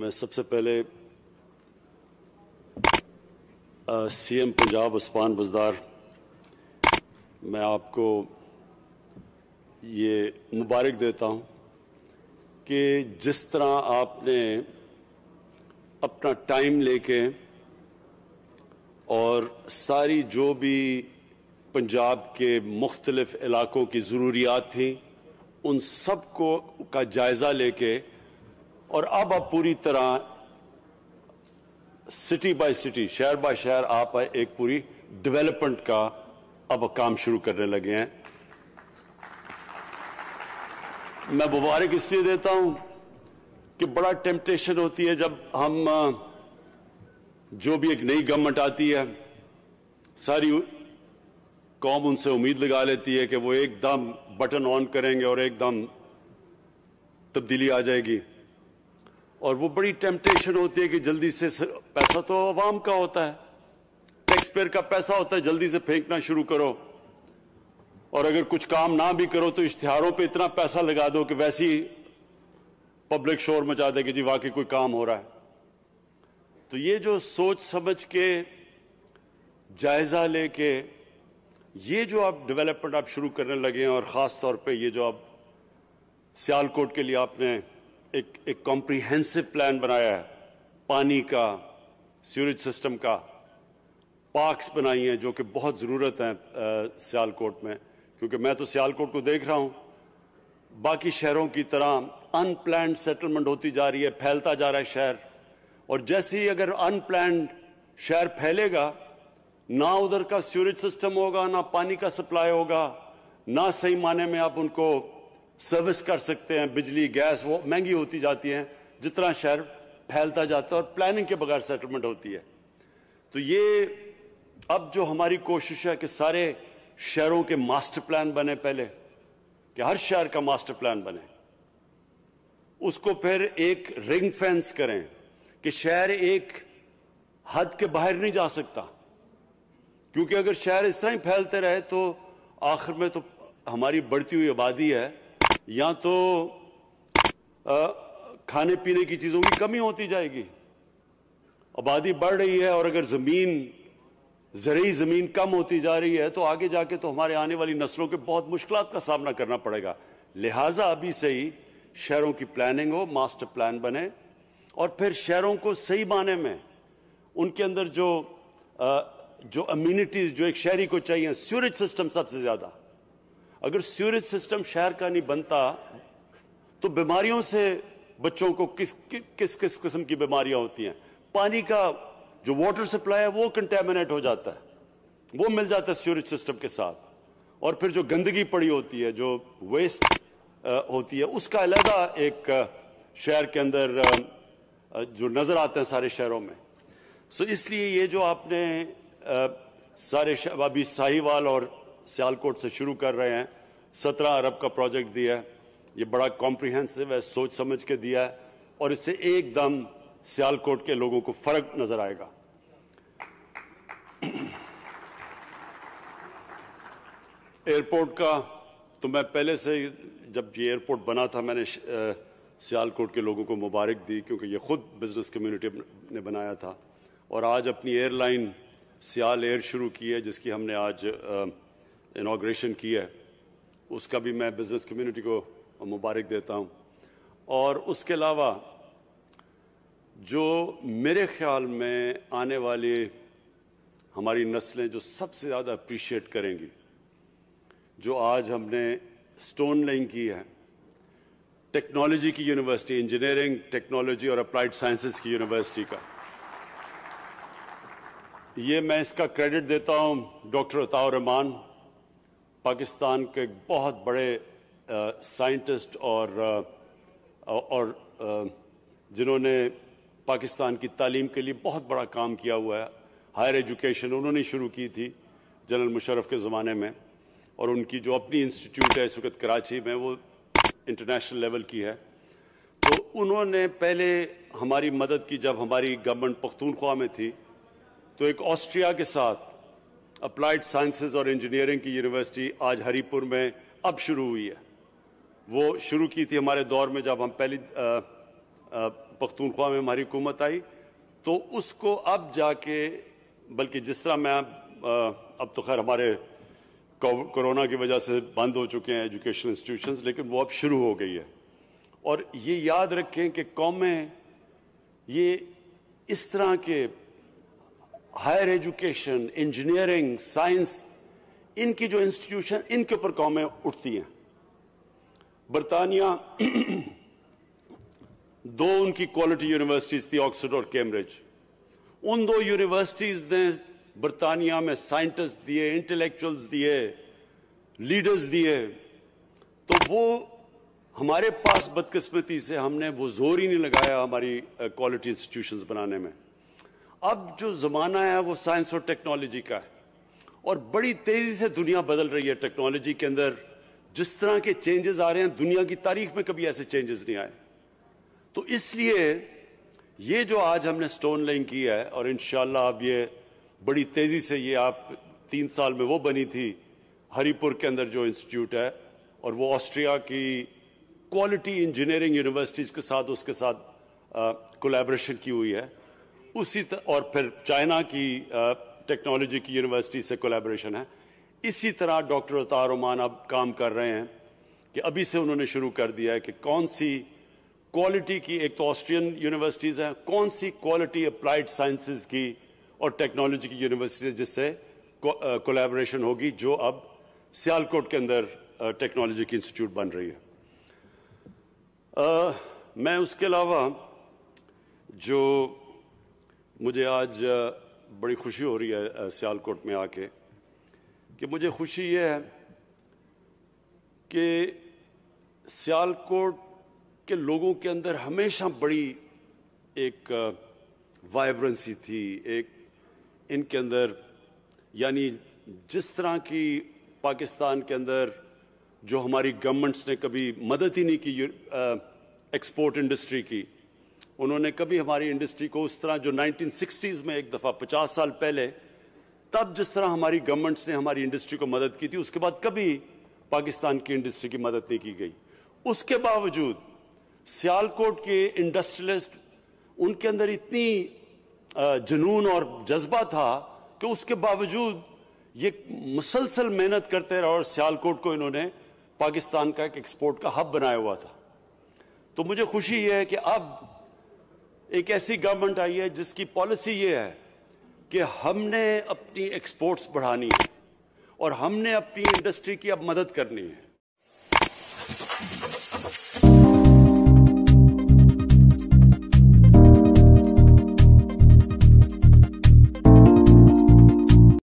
मैं सबसे पहले सीएम पंजाब उस्मान बुजदार मैं आपको ये मुबारक देता हूँ कि जिस तरह आपने अपना टाइम लेके और सारी जो भी पंजाब के मुख्तलफ़ इलाक़ों की ज़रूरियात थी उन सब को का जायज़ा लेके और अब आप पूरी तरह सिटी बाय सिटी शहर बाय शहर आप एक पूरी डेवलपमेंट का अब काम शुरू करने लगे हैं मैं मुबारक इसलिए देता हूं कि बड़ा टेम्पटेशन होती है जब हम जो भी एक नई गवर्नमेंट आती है सारी कौम उनसे उम्मीद लगा लेती है कि वो एकदम बटन ऑन करेंगे और एकदम तब्दीली आ जाएगी और वो बड़ी टेम्पटेशन होती है कि जल्दी से पैसा तो आवाम का होता है टैक्स पेयर का पैसा होता है जल्दी से फेंकना शुरू करो और अगर कुछ काम ना भी करो तो इश्तहारों पे इतना पैसा लगा दो कि वैसी पब्लिक शोर मचा दे कि जी वाकई कोई काम हो रहा है तो ये जो सोच समझ के जायज़ा लेके ये जो आप डेवलपमेंट आप शुरू करने लगे हैं और ख़ास तौर पे ये जो आप सियालकोट के लिए आपने एक एक कॉम्प्रिहेंसिव प्लान बनाया है पानी का सीवरेज सिस्टम का पार्क्स बनाई हैं जो कि बहुत ज़रूरत है सियालकोट में क्योंकि मैं तो सियालकोट को देख रहा हूँ बाकी शहरों की तरह अनप्लैंड सेटलमेंट होती जा रही है फैलता जा रहा है शहर और जैसे ही अगर अनप्लान शहर फैलेगा ना उधर का सीवरेज सिस्टम होगा ना पानी का सप्लाई होगा ना सही माने में आप उनको सर्विस कर सकते हैं बिजली गैस वो महंगी होती जाती हैं जितना शहर फैलता जाता है और प्लानिंग के बगैर सेटलमेंट होती है तो ये अब जो हमारी कोशिश है कि सारे शहरों के मास्टर प्लान बने पहले कि हर शहर का मास्टर प्लान बने उसको फिर एक रिंग फेंस करें कि शहर एक हद के बाहर नहीं जा सकता क्योंकि अगर शहर इस तरह ही फैलते रहे तो आखिर में तो हमारी बढ़ती हुई आबादी है या तो आ, खाने पीने की चीज़ों की कमी होती जाएगी आबादी बढ़ रही है और अगर ज़मीन ज़रूरी ज़मीन कम होती जा रही है तो आगे जाके तो हमारे आने वाली नस्लों के बहुत मुश्किल का सामना करना पड़ेगा लिहाजा अभी से ही शहरों की प्लानिंग हो मास्टर प्लान बने और फिर शहरों को सही माने में उनके अंदर जो आ, जो अम्यूनिटीज़ जो एक शहरी को चाहिए सूरेज सिस्टम सबसे ज़्यादा अगर सीवरेज सिस्टम शहर का नहीं बनता तो बीमारियों से बच्चों को किस कि, किस किस किस्म की बीमारियां होती हैं पानी का जो वाटर सप्लाई है वो कंटेमिनेट हो जाता है वो मिल जाता है सीवरेज सिस्टम के साथ और फिर जो गंदगी पड़ी होती है जो वेस्ट होती है उसका अलहदा एक शहर के अंदर जो नज़र आते हैं सारे शहरों में सो इसलिए ये जो आपने सारे अभी साहिवाल और सियालकोट से शुरू कर रहे हैं सत्रह अरब का प्रोजेक्ट दिया है ये बड़ा कॉम्प्रिहेंसिव है सोच समझ के दिया है और इससे एकदम सियालकोट के लोगों को फर्क नजर आएगा एयरपोर्ट का तो मैं पहले से जब ये एयरपोर्ट बना था मैंने सियालकोट के लोगों को मुबारक दी क्योंकि ये खुद बिजनेस कम्युनिटी ने बनाया था और आज अपनी एयरलाइन सियाल एयर शुरू की है जिसकी हमने आज आ, इनाग्रेशन किया है उसका भी मैं बिज़नेस कम्युनिटी को मुबारक देता हूँ और उसके अलावा जो मेरे ख्याल में आने वाली हमारी नस्लें जो सबसे ज़्यादा अप्रिशिएट करेंगी जो आज हमने स्टोन लाइन की है टेक्नोलॉजी की यूनिवर्सिटी इंजीनियरिंग टेक्नोलॉजी और अप्लाइड साइंसेस की यूनिवर्सिटी का ये मैं इसका क्रेडिट देता हूँ डॉक्टर अताउर रहमान पाकिस्तान के बहुत बड़े साइंटिस्ट और और जिन्होंने पाकिस्तान की तालीम के लिए बहुत बड़ा काम किया हुआ है हायर एजुकेशन उन्होंने शुरू की थी जनरल मुशरफ के ज़माने में और उनकी जो अपनी इंस्टीट्यूट है इस वक्त कराची में वो इंटरनेशनल लेवल की है तो उन्होंने पहले हमारी मदद की जब हमारी गवर्नमेंट पख्तूनख्वा में थी तो एक ऑस्ट्रिया के साथ अप्लाइड साइंसेज और इंजीनियरिंग की यूनिवर्सिटी आज हरीपुर में अब शुरू हुई है वो शुरू की थी हमारे दौर में जब हम पहली पख्तूनख्वा में हमारी हुकूमत आई तो उसको अब जाके बल्कि जिस तरह मैं अब तो खैर हमारे कोरोना की वजह से बंद हो चुके हैं एजुकेशन इंस्टीट्यूशंस लेकिन वो अब शुरू हो गई है और ये याद रखें कि कौमें ये इस तरह के हायर एजुकेशन इंजीनियरिंग साइंस इनकी जो इंस्टीट्यूशन इनके ऊपर कौमें उठती हैं बरतानिया दो उनकी क्वालिटी यूनिवर्सिटीज़ थी ऑक्सफोर्ड और कैम्ब्रिज उन दो यूनिवर्सिटीज़ ने बरतानिया में साइंटिस्ट दिए इंटेलेक्चुअल्स दिए लीडर्स दिए तो वो हमारे पास बदकिस्मती से हमने वो जोर ही नहीं लगाया हमारी क्वालिटी इंस्टीट्यूशंस बनाने में अब जो ज़माना है वो साइंस और टेक्नोलॉजी का है और बड़ी तेज़ी से दुनिया बदल रही है टेक्नोलॉजी के अंदर जिस तरह के चेंजेस आ रहे हैं दुनिया की तारीख में कभी ऐसे चेंजेस नहीं आए तो इसलिए ये जो आज हमने स्टोन लाइन की है और इन अब ये बड़ी तेज़ी से ये आप तीन साल में वो बनी थी हरीपुर के अंदर जो इंस्टीट्यूट है और वो ऑस्ट्रिया की क्वालिटी इंजीनियरिंग यूनिवर्सिटीज़ के साथ उसके साथ कोलेब्रेशन की हुई है उसी तर, और फिर चाइना की टेक्नोलॉजी की यूनिवर्सिटी से कोलेबोरेशन है इसी तरह डॉक्टर तारुमान अब काम कर रहे हैं कि अभी से उन्होंने शुरू कर दिया है कि कौन सी क्वालिटी की एक तो ऑस्ट्रियन यूनिवर्सिटीज़ हैं कौन सी क्वालिटी अप्लाइड साइंसेस की और टेक्नोलॉजी की यूनिवर्सिटी जिससे कोलेबोरेशन होगी जो अब सियालकोट के अंदर टेक्नोलॉजी की इंस्टीट्यूट बन रही है आ, मैं उसके अलावा जो मुझे आज बड़ी खुशी हो रही है सियालकोट में आके कि मुझे खुशी ये है कि सियालकोट के लोगों के अंदर हमेशा बड़ी एक वाइब्रेंसी थी एक इनके अंदर यानी जिस तरह की पाकिस्तान के अंदर जो हमारी गवर्नमेंट्स ने कभी मदद ही नहीं की एक्सपोर्ट इंडस्ट्री की उन्होंने कभी हमारी इंडस्ट्री को उस तरह जो 1960s में एक दफ़ा 50 साल पहले तब जिस तरह हमारी गवर्नमेंट्स ने हमारी इंडस्ट्री को मदद की थी उसके बाद कभी पाकिस्तान की इंडस्ट्री की मदद नहीं की गई उसके बावजूद सियालकोट के इंडस्ट्रियलिस्ट उनके अंदर इतनी जुनून और जज्बा था कि उसके बावजूद ये मुसलसल मेहनत करते रहे और सियालकोट को इन्होंने पाकिस्तान का एक एक्सपोर्ट का हब बनाया हुआ था तो मुझे खुशी है कि अब एक ऐसी गवर्नमेंट आई है जिसकी पॉलिसी ये है कि हमने अपनी एक्सपोर्ट्स बढ़ानी है और हमने अपनी इंडस्ट्री की अब मदद करनी है